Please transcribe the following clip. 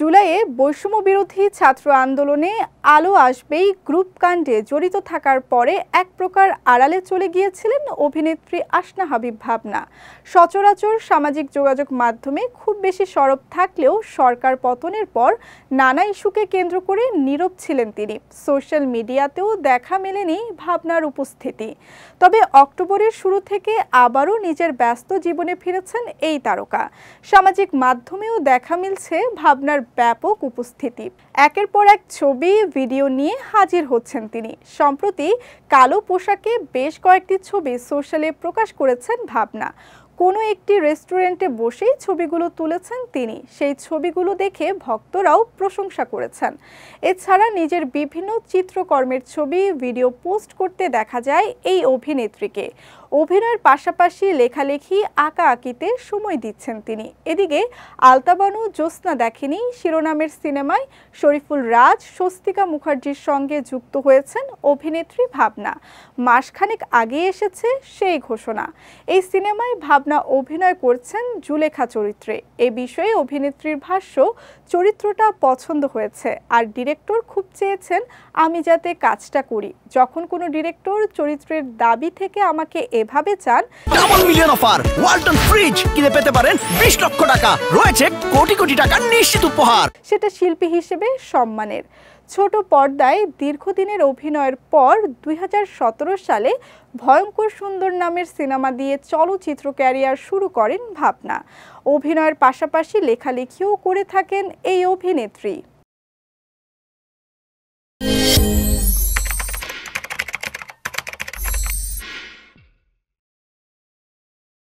জুলাইয়ে বৈষম্য বিরোধী ছাত্র আন্দোলনে আলো আসবেই গ্রুপ কাণ্ডে জড়িত থাকার পরে এক প্রকার আড়ালে চলে গিয়েছিলেন অভিনেত্রী আসনা হাবিব ভাবনা সচরাচর সামাজিক যোগাযোগ মাধ্যমে খুব বেশি সরব থাকলেও সরকার পতনের পর নানা ইস্যুকে কেন্দ্র করে নীরব ছিলেন তিনি সোশ্যাল মিডিয়াতেও দেখা মেলেনি ভাবনার উপস্থিতি তবে অক্টোবরের শুরু থেকে আবারও নিজের ব্যস্ত জীবনে ফিরেছেন এই তারকা সামাজিক মাধ্যমেও দেখা মিলছে ভাবনার ব্যাপক উপস্থিতি একের পর এক ছবি ভিডিও নিয়ে হাজির হচ্ছেন তিনি সম্প্রতি কালো পোশাকে বেশ কয়েকটি ছবি সোশ্যালে প্রকাশ করেছেন ভাবনা কোনো একটি রেস্টুরেন্টে বসেই ছবিগুলো তুলেছেন তিনি সেই ছবিগুলো দেখে ভক্তরাও প্রশংসা করেছেন এছাড়া নিজের বিভিন্ন চিত্রকর্মের ছবি ভিডিও পোস্ট করতে দেখা যায় এই অভিনেত্রীকে অভিনয়ের পাশাপাশি লেখালেখি আঁকা আঁকিতে সময় দিচ্ছেন তিনি এদিকে আলতাবানু জ্যোৎস্না দেখেনি শিরোনামের সিনেমায় শরীফুল রাজ স্বস্তিকা মুখার্জির সঙ্গে যুক্ত হয়েছেন অভিনেত্রী ভাবনা মাসখানেক আগে এসেছে সেই ঘোষণা এই সিনেমায় ভাব ভাবনা অভিনয় করছেন জুলেখা চরিত্রে এ বিষয়ে অভিনেত্রীর ভাষ্য চরিত্রটা পছন্দ হয়েছে আর ডিরেক্টর খুব চেয়েছেন আমি যাতে কাজটা করি যখন কোনো ডিরেক্টর চরিত্রের দাবি থেকে আমাকে এভাবে চান double million offer Walton fridge কিনে পেতে পারেন 20 লক্ষ টাকা রয়েছে কোটি কোটি টাকা নিশ্চিত উপহার সেটা শিল্পী হিসেবে সম্মানের ছোট পর্দায় দীর্ঘদিনের অভিনয়ের পর দুই সালে ভয়ঙ্কর সুন্দর নামের সিনেমা দিয়ে চলচ্চিত্র ক্যারিয়ার শুরু করেন ভাবনা অভিনয়ের পাশাপাশি লেখালেখিও করে থাকেন এই অভিনেত্রী